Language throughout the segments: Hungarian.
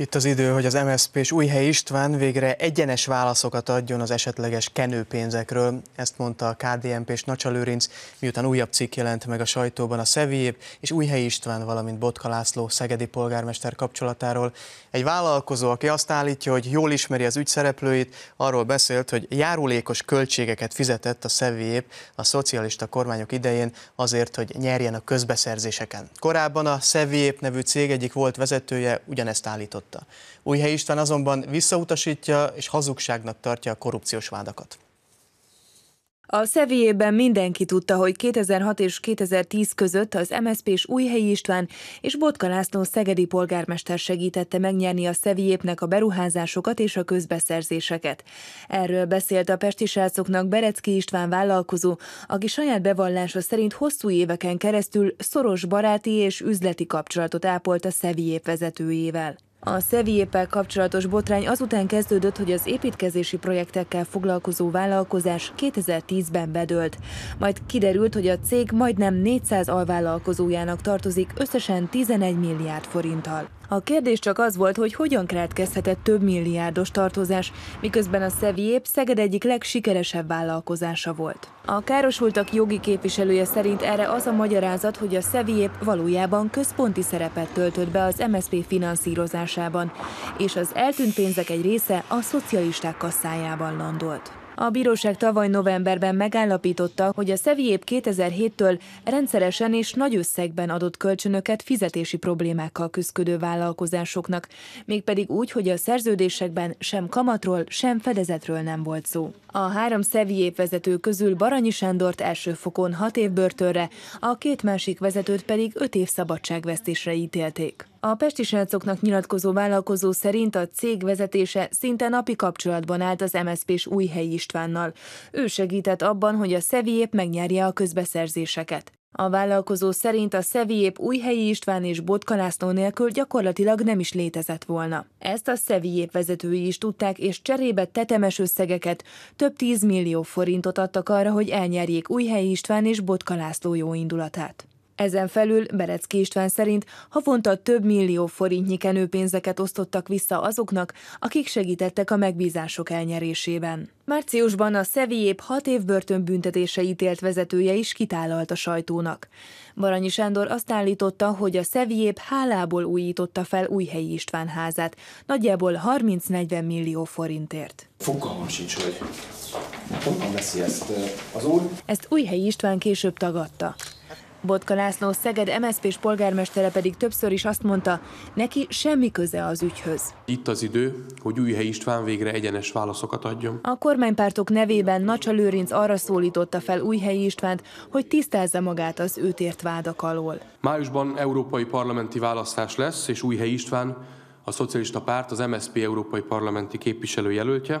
Itt az idő, hogy az MSZP és Újhely István végre egyenes válaszokat adjon az esetleges kenőpénzekről. Ezt mondta a és s Nacsalőrinc, miután újabb cikk jelent meg a sajtóban a Szevijép és Újhely István, valamint Botka László szegedi polgármester kapcsolatáról. Egy vállalkozó, aki azt állítja, hogy jól ismeri az ügyszereplőit, arról beszélt, hogy járulékos költségeket fizetett a Szevijép a szocialista kormányok idején azért, hogy nyerjen a közbeszerzéseken. Korábban a Szevijép nevű cég egyik volt vezetője ugyanezt állított megtagadta. Újhely István azonban visszautasítja és hazugságnak tartja a korrupciós vádakat. A Szeviében mindenki tudta, hogy 2006 és 2010 között az MSP és Újhelyi István és Botka László szegedi polgármester segítette megnyerni a Szeviépnek a beruházásokat és a közbeszerzéseket. Erről beszélt a pesti srácoknak Berecki István vállalkozó, aki saját bevallása szerint hosszú éveken keresztül szoros baráti és üzleti kapcsolatot ápolt a Szeviép vezetőjével. A Szevijéppel kapcsolatos botrány azután kezdődött, hogy az építkezési projektekkel foglalkozó vállalkozás 2010-ben bedőlt. Majd kiderült, hogy a cég majdnem 400 alvállalkozójának tartozik összesen 11 milliárd forinttal. A kérdés csak az volt, hogy hogyan keletkezhetett több milliárdos tartozás, miközben a épp Szeged egyik legsikeresebb vállalkozása volt. A károsultak jogi képviselője szerint erre az a magyarázat, hogy a épp valójában központi szerepet töltött be az MSZP finanszírozásában, és az eltűnt pénzek egy része a szocialisták kasszájában landolt. A bíróság tavaly novemberben megállapította, hogy a Szeviép 2007-től rendszeresen és nagy összegben adott kölcsönöket fizetési problémákkal küzdő vállalkozásoknak, mégpedig úgy, hogy a szerződésekben sem kamatról, sem fedezetről nem volt szó. A három Szeviép vezető közül Baranyi Sándort első fokon 6 év börtönre, a két másik vezetőt pedig 5 év szabadságvesztésre ítélték. A pesti srácoknak nyilatkozó vállalkozó szerint a cég vezetése szinte napi kapcsolatban állt az mszp s Újhelyi Istvánnal. Ő segített abban, hogy a Szeviép megnyerje a közbeszerzéseket. A vállalkozó szerint a Szeviép Újhelyi István és Botkalászló nélkül gyakorlatilag nem is létezett volna. Ezt a Szeviép vezetői is tudták, és cserébe tetemes összegeket, több 10 millió forintot adtak arra, hogy elnyerjék Újhelyi István és Botkalászló jó indulatát. Ezen felül Berecki István szerint havonta több millió forintnyi kenőpénzeket osztottak vissza azoknak, akik segítettek a megbízások elnyerésében. Márciusban a Szevijép hat év börtönbüntetése ítélt vezetője is kitálalt a sajtónak. Baranyi Sándor azt állította, hogy a Szevijép hálából újította fel Újhelyi István házát, nagyjából 30-40 millió forintért. Fogalmam sincs, hogy honnan veszi ezt eh, az úr. Ezt Újhelyi István később tagadta. Botka László Szeged MSZP-s polgármestere pedig többször is azt mondta, neki semmi köze az ügyhöz. Itt az idő, hogy Újhely István végre egyenes válaszokat adjon. A kormánypártok nevében Nacsa Lőrinc arra szólította fel Újhelyi Istvánt, hogy tisztázza magát az őt ért vádak alól. Májusban európai parlamenti választás lesz, és Újhelyi István a szocialista párt az MSZP európai parlamenti képviselőjelöltje,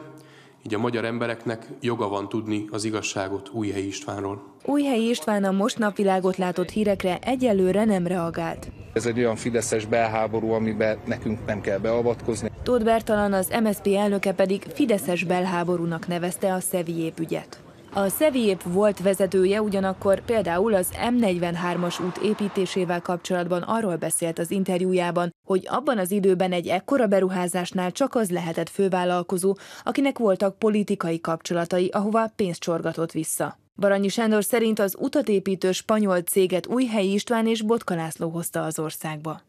így a magyar embereknek joga van tudni az igazságot Újhelyi Istvánról. Újhelyi István a most napvilágot látott hírekre egyelőre nem reagált. Ez egy olyan fideszes belháború, amiben nekünk nem kell beavatkozni. Tóth Bertalan, az MSZP elnöke pedig fideszes belháborúnak nevezte a Szevi ügyet. A Szeviép volt vezetője ugyanakkor például az M43-as út építésével kapcsolatban arról beszélt az interjújában, hogy abban az időben egy ekkora beruházásnál csak az lehetett fővállalkozó, akinek voltak politikai kapcsolatai, ahova pénzt csorgatott vissza. Baranyi Sándor szerint az utatépítő spanyol céget Újhelyi István és Botka László hozta az országba.